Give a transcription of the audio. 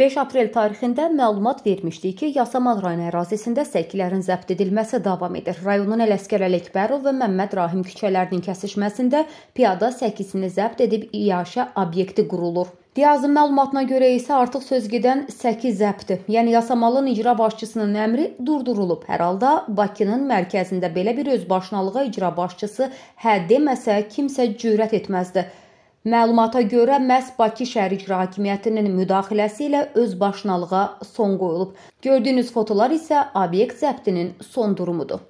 5 aprel tarixində məlumat vermişdik ki, Yasamal rayon ərazisində səkilərin zəbt edilməsi davam edir. Rayonun Ələsgər Ələkbərov və Məmməd Rahim küçələrinin kəsişməsində piyada səkisini zəbt edib iaşə obyekti qurulur. Diyazın məlumatına görə isə artıq söz gedən 8 zəbtdir. Yəni Yasamalın icra başçısının əmri durdurulub. Hər halda Bakının mərkəzində belə bir özbaşınalığa icra başçısı hə deməsə kimsə cürət etməzdi. Məlumata görə məhz Bakı şəhər icra hakimiyyətinin müdaxiləsi ilə özbaşınalığa son qoyulub. Gördüyünüz fotolar isə obyekt zəbtinin son durumudur.